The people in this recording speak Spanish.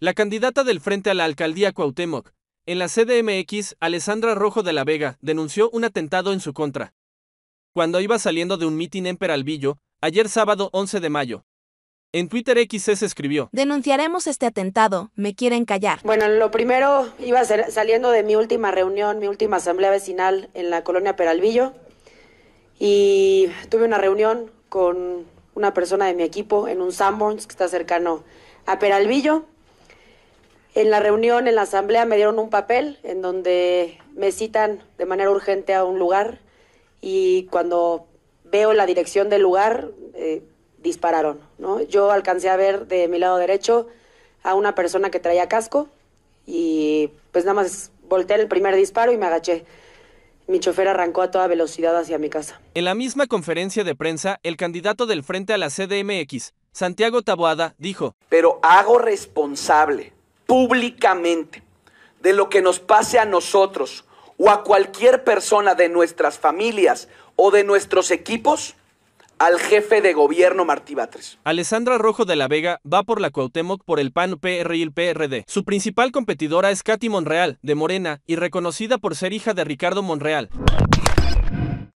La candidata del Frente a la Alcaldía Cuauhtémoc, en la CDMX, Alessandra Rojo de la Vega, denunció un atentado en su contra. Cuando iba saliendo de un mitin en Peralvillo, ayer sábado 11 de mayo. En Twitter XS escribió, denunciaremos este atentado, me quieren callar. Bueno, lo primero iba saliendo de mi última reunión, mi última asamblea vecinal en la colonia Peralvillo, y tuve una reunión con una persona de mi equipo en un Sanborns que está cercano a Peralvillo. En la reunión, en la asamblea, me dieron un papel en donde me citan de manera urgente a un lugar y cuando veo la dirección del lugar, eh, dispararon. Yo alcancé a ver de mi lado derecho a una persona que traía casco y pues nada más volteé el primer disparo y me agaché. Mi chofer arrancó a toda velocidad hacia mi casa. En la misma conferencia de prensa, el candidato del Frente a la CDMX, Santiago Taboada, dijo, Pero hago responsable públicamente de lo que nos pase a nosotros o a cualquier persona de nuestras familias o de nuestros equipos al jefe de gobierno Martí Batres. Alessandra Rojo de la Vega va por la Cuauhtémoc por el PAN, PR y el PRD. Su principal competidora es Katy Monreal, de Morena, y reconocida por ser hija de Ricardo Monreal.